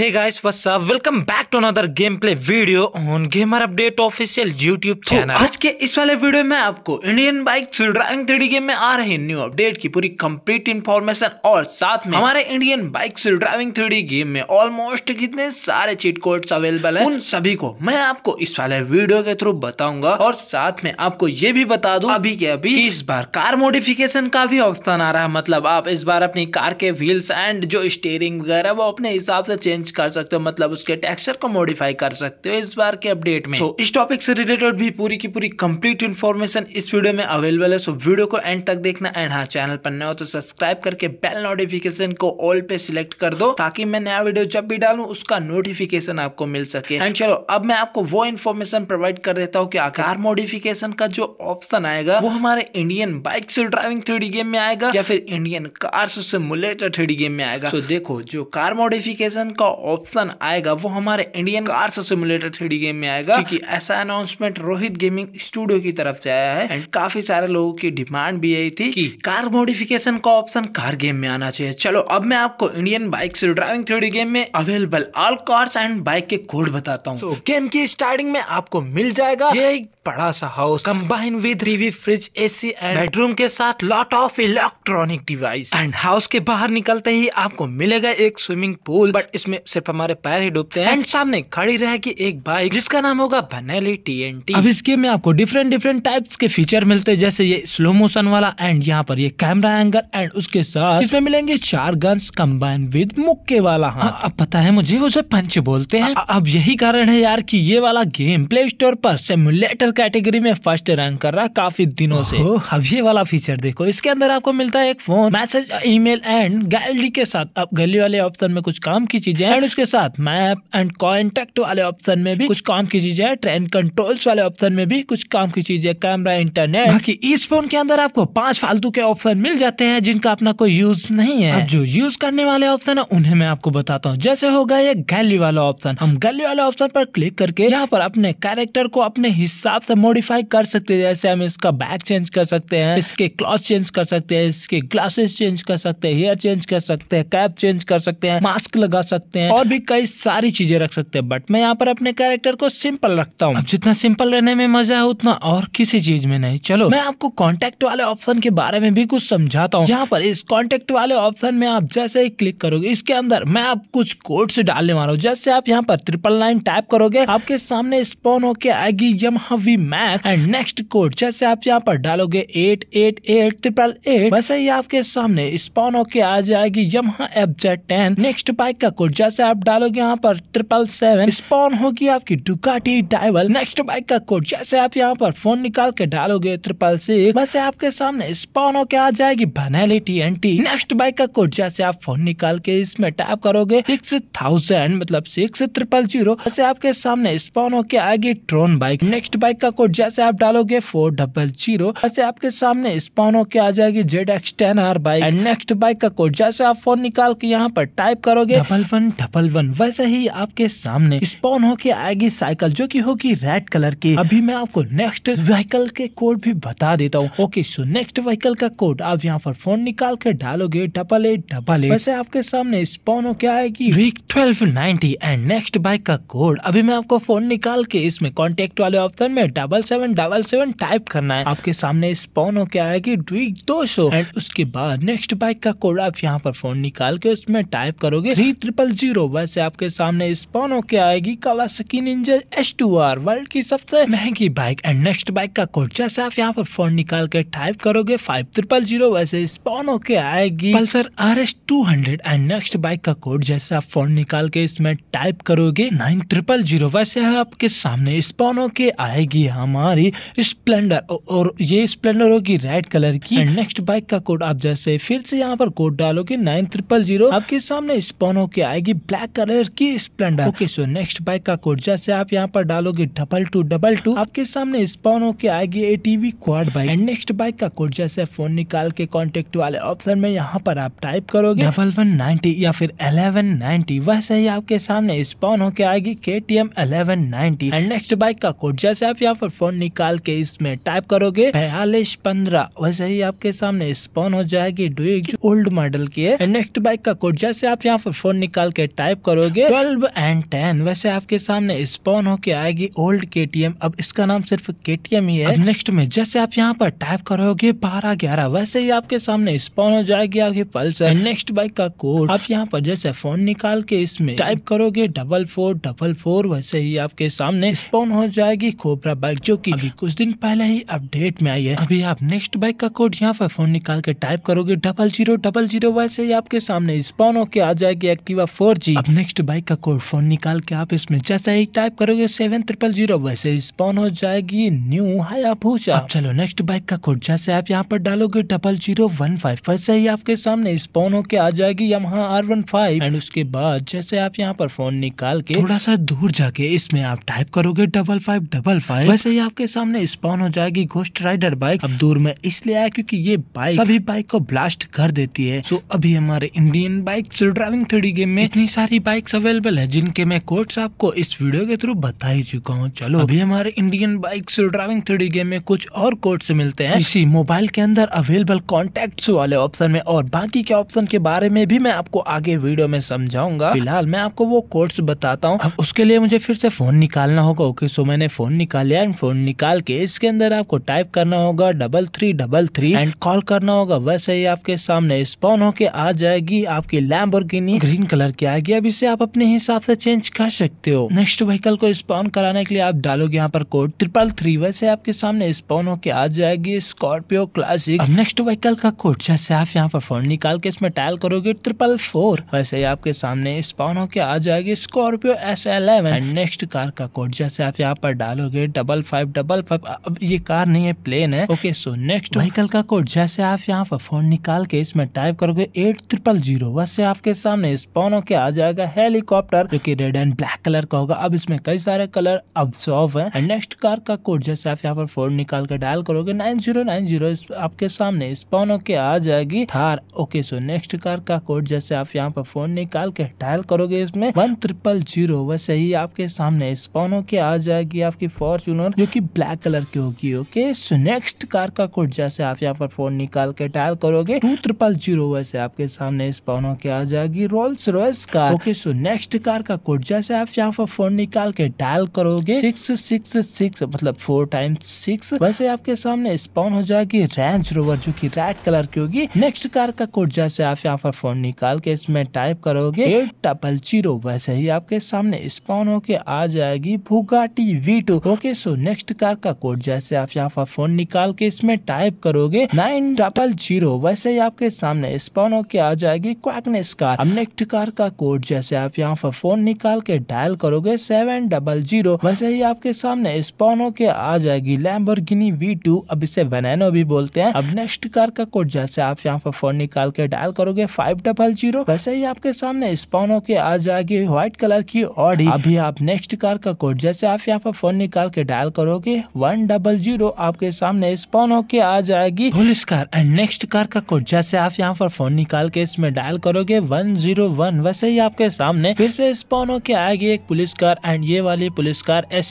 hey guys what's up welcome back to another game play video on Gamer Update official YouTube channel आज के इस वाले video में आपको Indian bike driving three game में आ रही न्यू अपडेट की पूरी कंप्लीट इन्फॉर्मेशन और साथ में हमारे Indian bike driving three game में ऑलमोस्ट कितने सारे चीट कोड्स अवेलेबल है उन सभी को मैं आपको इस वाले वीडियो के थ्रू बताऊंगा और साथ में आपको ये भी बता दू अभी के अभी इस बार कार मोडिफिकेशन का भी ऑप्शन आ रहा है मतलब आप इस बार अपनी कार के व्हील्स एंड जो स्टेयरिंग वगैरह वो अपने हिसाब से चेंज कर सकते हो मतलब उसके टेक्सचर को मॉडिफाई कर सकते हो इस बार के अपडेट में तो इस टॉपिक से रिलेटेड भी पूरी की पूरी कंप्लीट इन्फॉर्मेशन इस वीडियो में अवेलेबल है सो वीडियो को एंड तक देखना एंड हाँ चैनल पर नए हो तो सब्सक्राइब करके बेल नोटिफिकेशन को ऑल पे सिलेक्ट कर दो ताकि मैं नया वीडियो जब भी डालू उसका नोटिफिकेशन आपको मिल सके एंड चलो अब मैं आपको वो इन्फॉर्मेशन प्रोवाइड कर देता हूँ की आकार मॉडिफिकेशन का जो ऑप्शन आएगा वो हमारे इंडियन बाइक से ड्राइविंग थ्री गेम में आएगा या फिर इंडियन कार्स से मुलेटर थ्री गेम में आएगा तो देखो जो कार मॉडिफिकेशन का ऑप्शन आएगा वो हमारे Indian cars simulator three game में आएगा क्योंकि ऐसा अनाउंसमेंट रोहित गेमिंग स्टूडियो की तरफ से आया है एंड काफी सारे लोगों की डिमांड भी यही थी कि कार मॉडिफिकेशन का ऑप्शन कार गेम में आना चाहिए चलो अब मैं आपको Indian bike driving three game में available all cars and bike के कोड बताता हूँ so, गेम की स्टार्टिंग में आपको मिल जाएगा ये एक बड़ा सा house combine with TV fridge AC and bedroom के साथ lot of electronic device and house के बाहर निकलते ही आपको मिलेगा एक स्विमिंग पूल बट इसमें सिर्फ हमारे पैर ही डूबते हैं एंड सामने खड़ी रहेगी एक बाइक जिसका नाम होगा बनेली टी अब इस में आपको डिफरेंट डिफरेंट टाइप्स के फीचर मिलते हैं जैसे ये स्लो मोशन वाला एंड यहाँ पर ये कैमरा एंगल एंड उसके साथ इसमें मिलेंगे चार गन्स कम्बाइन विद मुक्के वाला हाँ अब पता है मुझे उसे पंच बोलते हैं अब यही कारण है यार की ये वाला गेम प्ले स्टोर पर सिमुलेटर कैटेगरी में फर्स्ट रैंक कर रहा है काफी दिनों से अब ये वाला फीचर देखो इसके अंदर आपको मिलता है एक phone message email and gallery के साथ अब गैलरी वाले ऑप्शन में कुछ काम की चीजें है एंड उसके साथ मैप एंड कॉन्टेक्ट वाले ऑप्शन में भी कुछ काम की चीजें ट्रेंड कंट्रोल्स वाले ऑप्शन में भी कुछ काम की चीजें कैमरा इंटरनेट बाकी इस फोन के अंदर आपको पांच फालतू के ऑप्शन मिल जाते हैं जिनका अपना कोई यूज नहीं है जो यूज करने वाले ऑप्शन है उन्हें मैं आपको बताता हूँ जैसे होगा ये गैली वाला ऑप्शन हम गैली वाले ऑप्शन पर क्लिक करके यहाँ पर अपने कैरेक्टर को अपने हिसाब से मॉडिफाई कर सकते हैं जैसे हम इसका बैग चेंज कर सकते हैं इसके क्लॉथ चेंज कर सकते हैं इसके ग्लासेस चेंज कर सकते हैं हेयर चेंज कर सकते हैं कैप चेंज कर सकते हैं मास्क लगा सकते हैं सकते हैं और भी कई सारी चीजें रख सकते हैं बट मैं यहाँ पर अपने कैरेक्टर को सिंपल रखता हूँ जितना सिंपल रहने में मजा है उतना और किसी चीज में नहीं चलो मैं आपको कॉन्टेक्ट वाले ऑप्शन के बारे में भी कुछ समझाता हूँ यहाँ पर इस कॉन्टेक्ट वाले ऑप्शन में आप जैसे ही क्लिक करोगे इसके अंदर मैं आप कुछ कोड से डालने वाला हूँ जैसे आप यहाँ पर ट्रिपल लाइन टाइप करोगे आपके सामने स्पोन होके आएगी Yamaha V max and next code जैसे आप यहाँ पर डालोगे eight eight eight triple eight वैसे ही आपके सामने स्पॉन होके आ जाएगी Yamaha F Z ten next bike का कोड जैसे जैसे आप डालोगे यहाँ पर ट्रिपल सेवन स्पॉन होगी आपकी डुकाटी डाइवल नेक्स्ट बाइक का कोड जैसे आप यहाँ पर फोन निकाल के डालोगे ट्रिपल सिक्स वैसे आपके सामने स्पॉन होके आ जाएगी बनेलिटी एंटी नेक्स्ट बाइक का कोड जैसे आप फोन निकाल के इसमें टाइप करोगे सिक्स थाउजेंड मतलब सिक्स ट्रिपल जीरो वैसे आपके सामने स्पॉन होके आएगी ट्रोन बाइक नेक्स्ट बाइक का कोड जैसे आप डालोगे फोर डबल जीरो वैसे आपके सामने स्पॉन होके आ जाएगी Z X ten R bike next bike का कोड जैसे आप फोन निकाल के यहाँ पर टाइप करोगे डबल वन डबल वन वैसे ही आपके सामने स्पॉन होके आएगी साइकिल जो की होगी रेड कलर की अभी मैं आपको नेक्स्ट व्हीकल के कोड भी बता देता हूँ ओके सो नेक्स्ट व्हीकल का कोड आप यहाँ पर फोन निकाल के डालोगे डबल एट डबल एट वैसे आपके सामने स्पॉन होके आएगी वीक twelve ninety and next bike का कोड अभी मैं आपको फोन निकाल के इसमें कॉन्टेक्ट वाले ऑप्शन में double seven double seven type करना है आपके सामने स्पॉन होके आएगी वीक दो सौ एंड उसके बाद नेक्स्ट बाइक का कोड आप यहाँ पर फोन निकाल के उसमें टाइप करोगे थ्री ट्रिपल जीरो जीरो वैसे आपके सामने स्पॉन होके आएगी Kawasaki engine S two R world की सबसे महंगी बाइक एंड नेक्स्ट बाइक का कोड जैसे आप यहाँ पर फोन निकाल के टाइप करोगे फाइव ट्रिपल जीरो वैसे स्पॉन होके आएगी Pulsar R S two hundred and next bike का कोड जैसे आप फोन निकाल के इसमें टाइप करोगे नाइन ट्रिपल जीरो वैसे आपके सामने स्पॉन होके आएगी हमारी स्प्लेंडर और ये स्प्लेंडर होगी रेड कलर की नेक्स्ट बाइक का कोड आप जैसे फिर से यहाँ पर कोड डालोगे नाइन ट्रिपल जीरो आपके सामने स्पॉन होके आएगी ब्लैक कलर की Splendor okay so next bike का कोड जैसे आप यहाँ पर डालोगे डबल टू डबल टू आपके सामने स्पॉन होकर आएगी ATV quad bike and next bike का कोड जैसे फोन निकाल के कॉन्टेक्ट वाले ऑप्शन में यहाँ पर आप टाइप करोगे डबल वन नाइनटी या फिर अलेवन नाइनटी वैसे ही आपके सामने स्पॉन होकर आएगी K T M eleven ninety and next bike का कोड जैसे आप यहाँ पर फोन निकाल के इसमें टाइप करोगे बयालीस पंद्रह वैसे ही आपके सामने स्पॉन हो जाएगी डुई ओल्ड मॉडल की है एंड नेक्स्ट बाइक का कोड जैसे आप यहाँ पर फोन निकाल के टाइप करोगे ट्वेल्व एंड टेन वैसे आपके सामने स्पॉन होके आएगी ओल्ड के अब इसका नाम सिर्फ के ही है नेक्स्ट में जैसे आप यहाँ पर टाइप करोगे बारह ग्यारह वैसे ही आपके सामने स्पॉन हो जाएगी आपकी पल्सर नेक्स्ट बाइक का कोड आप यहाँ पर जैसे फोन निकाल के इसमें टाइप करोगे डबल फोर डबल फोर वैसे ही आपके सामने स्पॉन हो जाएगी खोबरा बाइक जो की अभी कुछ दिन पहले ही अपडेट में आई है अभी आप नेक्स्ट बाइक का कोड यहाँ पर फोन निकाल के टाइप करोगे डबल जीरो डबल जीरो वैसे ही आपके सामने स्पॉन होके आ जाएगी Activa four four G next bike का कोड फोन निकाल के आप इसमें जैसा ही टाइप करोगे सेवन ट्रिपल जीरो वैसे स्पॉन हो जाएगी न्यू हायाभूषा आप चलो नेक्स्ट बाइक का कोड जैसे आप यहाँ पर डालोगे डबल जीरो वन फाइव वैसे ही आपके सामने स्पॉन होके आ जाएगी यहाँ आर वन फाइव एंड उसके बाद जैसे आप यहाँ पर फोन निकाल के थोड़ा सा दूर जाके इसमें आप टाइप करोगे डबल फाइव डबल फाइव वैसे ही आपके सामने स्पॉन हो जाएगी घोस्ट राइडर बाइक अब दूर में इसलिए आया क्योंकि ये बाइक सभी बाइक को ब्लास्ट कर देती है तो अभी हमारे Indian bike driving three game में इतनी सारी बाइक्स अवेलेबल है जिनके मैं कोड्स आपको इस वीडियो के थ्रू बता ही चुका हूँ चलो अभी हमारे Indian bikes driving three game में कुछ और कोड्स मिलते हैं इसी मोबाइल के अंदर अवेलेबल कॉन्टेक्ट वाले ऑप्शन में और बाकी के ऑप्शन के बारे में भी मैं आपको आगे वीडियो में समझाऊंगा फिलहाल मैं आपको वो कोड्स बताता हूँ उसके लिए मुझे फिर से फोन निकालना होगा ओके सो मैंने फोन निकाल लिया एंड फोन निकाल के इसके अंदर आपको टाइप करना होगा double three double three and call करना होगा वैसे ही आपके सामने स्पॉन होके आ जाएगी आपकी लैम्बोर्गिनी ग्रीन कलर की दिया अब इसे आप अपने हिसाब से चेंज कर सकते हो नेक्स्ट व्हीकल को स्पॉन कराने के लिए आप डालोगे यहाँ पर कोड ट्रिपल थ्री वैसे आपके सामने स्पॉन होके आ जाएगी स्कॉर्पियो क्लासिक नेक्स्ट व्हीकल का कोड जैसे आप यहाँ पर फोन निकाल के इसमें टायल करोगे ट्रिपल फोर वैसे ही आपके सामने स्पॉन होके आ जाएगी Scorpio S eleven next car का कोड जैसे आप यहाँ पर डालोगे डबल फाइव डबल फाइव अब ये कार नहीं है प्लेन है ओके सो नेक्स्ट व्हीकल का कोड जैसे आप यहाँ पर फोन निकाल के इसमें टाइप करोगे एट ट्रिपल जीरो वैसे आपके सामने स्पॉन होके आ जाएगा हेलीकॉप्टर जो की रेड एंड ब्लैक कलर का होगा अब इसमें कई सारे कलर अब सॉफ है नेक्स्ट कार का कोड जैसे आप यहाँ पर फोन निकाल कर डायल करोगे नाइन जीरो नाइन जीरो आपके सामने स्पॉन होके आ जाएगी Thar okay so next car का कोड जैसे आप यहाँ पर फोन निकाल के डायल करोगे इसमें वन ट्रिपल जीरो वैसे ही आपके सामने स्पॉन होके आ जाएगी आपकी फॉर्चूनर जो की ब्लैक कलर की होगी ओके सो नेक्स्ट कार का कोड जैसे आप यहाँ पर फोन निकाल के डायल करोगे टू ट्रिपल जीरो वैसे आपके सामने स्पॉन होके आ जाएगी Rolls Royce car okay so next car का कोड जैसे आप यहाँ पर फोन निकाल के डायल करोगे सिक्स सिक्स सिक्स मतलब फोर टाइम सिक्स वैसे आपके सामने स्पॉन हो जाएगी रेंज रोवर जो की रेड कलर की होगी नेक्स्ट कार का कोड जैसे आप यहाँ पर फोन निकाल के इसमें टाइप करोगे एट डबल जीरो वैसे ही आपके सामने स्पॉन होके आ जाएगी Bugatti V two okay so next car का कोड जैसे आप यहाँ पर फोन निकाल के इसमें टाइप करोगे नाइन डबल जीरो वैसे ही आपके सामने स्पॉन होके आ जाएगी क्वाकनेस कार अब नेक्स्ट कार का कोड जैसे आप यहाँ पर फोन निकाल के डायल करोगे सेवन डबल जीरो वैसे ही आपके सामने स्पोनो के आ जाएगी लैम्बोर्गिनी वी टू अब इसे वेनेनो भी बोलते हैं अब नेक्स्ट कार का कोड जैसे आप यहाँ पर फोन निकाल के डायल करोगे फाइव डबल जीरो वैसे ही आपके सामने स्पोनो के आ जाएगी व्हाइट कलर की ऑडी अभी आप नेक्स्ट कार का कोड जैसे आप यहाँ पर फोन निकाल के डायल करोगे वन डबल जीरो आपके सामने स्पोनो के आ जाएगी police car and next car का कोड जैसे आप यहाँ पर फोन निकाल के इसमें डायल करोगे वन जीरो वन वैसे ही आपके सामने फिर से स्पॉन के आएगी एक पुलिस कार एंड ये वाली पुलिस कार एस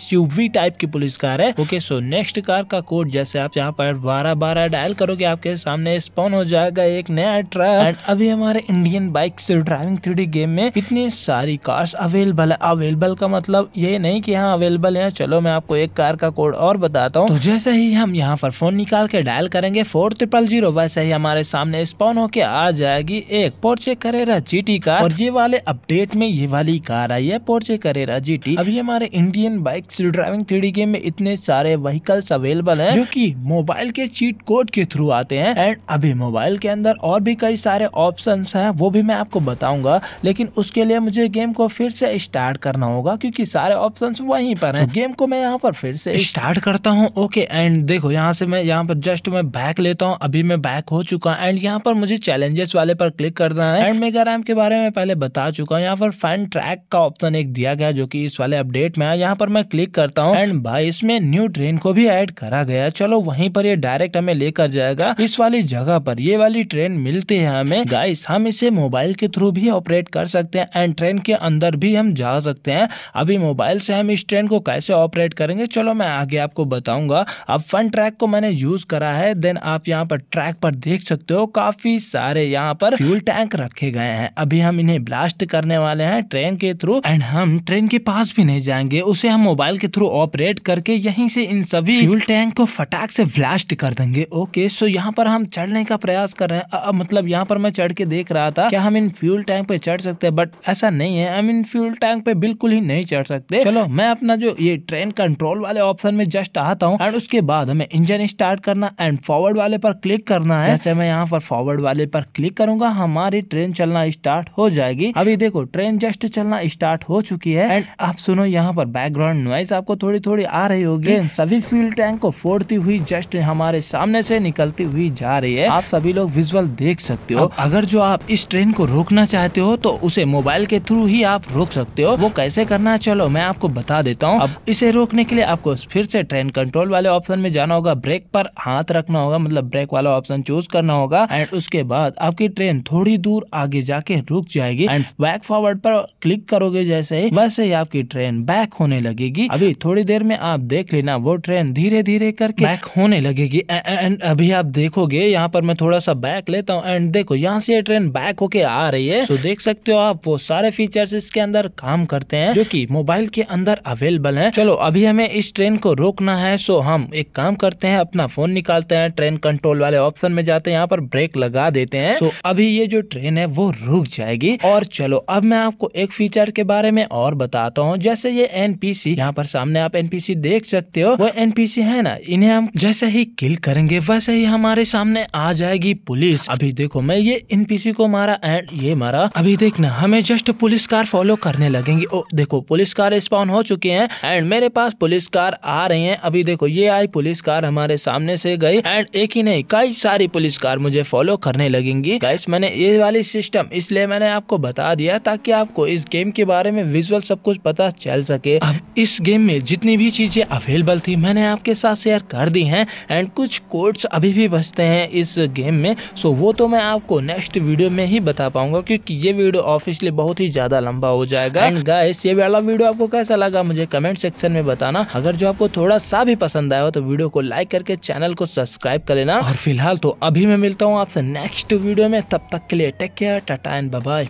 टाइप की पुलिस कार है ओके सो नेक्स्ट कार का कोड जैसे आप यहाँ पर बारह बारह डायल करोगे आपके सामने स्पॉन हो जाएगा एक नया ट्रक एंड अभी हमारे इंडियन बाइक से ड्राइविंग थ्री गेम में इतनी सारी कार्स अवेलेबल है अवेलेबल का मतलब ये नहीं कि यहाँ अवेलेबल है चलो मैं आपको एक कार का कोड और बताता हूँ तो जैसे ही हम यहाँ पर फोन निकाल के डायल करेंगे फोर ट्रिपल जीरो वैसे ही हमारे सामने स्पॉन होके आ जाएगी एक पोर्चे करेरा जीटी कार और ये वाली वाले अपडेट में ये वाली कार आई है पोर्चे करेरा जी अभी हमारे Indian bike driving three game में इतने सारे व्हीकल्स अवेलेबल है जो कि मोबाइल के चीट कोड के थ्रू आते हैं एंड अभी मोबाइल के अंदर और भी कई सारे ऑप्शन है वो भी मैं आपको बताऊंगा लेकिन उसके लिए मुझे गेम को फिर से स्टार्ट करना होगा क्योंकि सारे ऑप्शन वहीं पर है गेम को मैं यहाँ पर फिर से स्टार्ट करता हूँ ओके एंड देखो यहाँ से मैं यहाँ पर जस्ट मैं बैक लेता हूँ अभी मैं बैक हो चुका एंड यहाँ पर मुझे चैलेंजेस वाले पर क्लिक करना है एंड मेगा रैम के बारे में पहले बता बता चुका हूँ यहाँ पर फैन ट्रैक का ऑप्शन एक दिया गया जो कि इस वाले अपडेट में आया यहाँ पर मैं क्लिक करता हूँ एंड भाई इसमें न्यू ट्रेन को भी ऐड करा गया चलो वहीं पर ये डायरेक्ट हमें लेकर जाएगा इस वाली जगह पर ये वाली ट्रेन मिलती है हमें गाइस हम इसे मोबाइल के थ्रू भी ऑपरेट कर सकते हैं एंड ट्रेन के अंदर भी हम जा सकते हैं अभी मोबाइल से हम इस ट्रेन को कैसे ऑपरेट करेंगे चलो मैं आगे आपको बताऊंगा अब फन ट्रैक को मैंने यूज करा है देन आप यहाँ पर ट्रैक पर देख सकते हो काफी सारे यहाँ पर फ्यूल टैंक रखे गए हैं अभी हम इन्हें ब्लास्ट ब्लास्ट करने वाले हैं ट्रेन के थ्रू एंड हम ट्रेन के पास भी नहीं जाएंगे उसे हम मोबाइल के थ्रू ऑपरेट करके यहीं से इन सभी फ्यूल टैंक को फटाक से ब्लास्ट कर देंगे ओके सो यहाँ पर हम चढ़ने का प्रयास कर रहे हैं मतलब यहाँ पर मैं चढ़ के देख रहा था क्या हम इन फ्यूल टैंक पे चढ़ सकते हैं बट ऐसा नहीं है हम इन फ्यूल टैंक पे बिल्कुल ही नहीं चढ़ सकते चलो मैं अपना जो ये ट्रेन कंट्रोल वाले ऑप्शन में जस्ट आता हूँ एंड उसके बाद हमें इंजन स्टार्ट करना एंड फॉरवर्ड वाले पर क्लिक करना है जैसे मैं यहाँ पर फॉरवर्ड वाले पर क्लिक करूंगा हमारी ट्रेन चलना स्टार्ट हो जाएगी होगी अभी देखो ट्रेन जस्ट चलना स्टार्ट हो चुकी है एंड आप सुनो यहाँ पर बैकग्राउंड नॉइस आपको थोड़ी थोड़ी आ रही होगी सभी फ्यूल टैंक को फोड़ती हुई जस्ट हमारे सामने से निकलती हुई जा रही है आप सभी लोग विजुअल देख सकते हो अगर जो आप इस ट्रेन को रोकना चाहते हो तो उसे मोबाइल के थ्रू ही आप रोक सकते हो वो कैसे करना है चलो मैं आपको बता देता हूँ अब इसे रोकने के लिए आपको फिर से ट्रेन कंट्रोल वाले ऑप्शन में जाना होगा ब्रेक पर हाथ रखना होगा मतलब ब्रेक वाला ऑप्शन चूज करना होगा एंड उसके बाद आपकी ट्रेन थोड़ी दूर आगे जाके रुक जाएगी एंड बैक फॉरवर्ड पर क्लिक करोगे जैसे ही वैसे ही आपकी ट्रेन बैक होने लगेगी अभी थोड़ी देर में आप देख लेना वो ट्रेन धीरे धीरे करके बैक होने लगेगी एंड अभी आप देखोगे यहाँ पर मैं थोड़ा सा बैक लेता हूँ एंड देखो यहाँ से ट्रेन बैक होके आ रही है तो देख सकते हो आप वो सारे फीचर्स इसके अंदर काम करते हैं जो कि मोबाइल के अंदर अवेलेबल है चलो अभी हमें इस ट्रेन को रोकना है सो हम एक काम करते हैं अपना फोन निकालते हैं ट्रेन कंट्रोल वाले ऑप्शन में जाते हैं यहाँ पर ब्रेक लगा देते हैं सो अभी ये जो ट्रेन है वो रुक जाएगी और चलो अब मैं आपको एक फीचर के बारे में और बताता हूँ जैसे ये एनपीसी यहाँ पर सामने आप एनपीसी देख सकते हो वो एनपीसी है ना इन्हें हम जैसे ही किल करेंगे वैसे ही हमारे सामने आ जाएगी पुलिस अभी देखो मैं ये एनपीसी को मारा एंड ये मारा अभी देखना हमें जस्ट पुलिस कार फॉलो करने लगेंगी ओ देखो पुलिस कार स्पॉन हो चुके है एंड मेरे पास पुलिस कार आ रही है अभी देखो ये आई पुलिस कार हमारे सामने से गई एंड एक ही नहीं कई सारी पुलिस कार मुझे फॉलो करने लगेंगी गाइस मैंने ये वाली सिस्टम इसलिए मैंने आपको बता बता दिया ताकि आपको इस गेम के बारे में विजुअल सब कुछ पता चल सके अब इस गेम में जितनी भी चीजें अवेलेबल थी मैंने आपके साथ शेयर कर दी हैं एंड कुछ कोड्स अभी भी बचते हैं इस गेम में सो वो तो मैं आपको नेक्स्ट वीडियो में ही बता पाऊंगा क्योंकि ये वीडियो ऑफिसली बहुत ही ज्यादा लंबा हो जाएगा एंड गाइस ये वाला वीडियो आपको कैसा लगा मुझे कमेंट सेक्शन में बताना अगर जो आपको थोड़ा सा भी पसंद आया हो तो वीडियो को लाइक करके चैनल को सब्सक्राइब कर लेना और फिलहाल तो अभी मैं मिलता हूँ आपसे नेक्स्ट वीडियो में तब तक के लिए take care tata and bye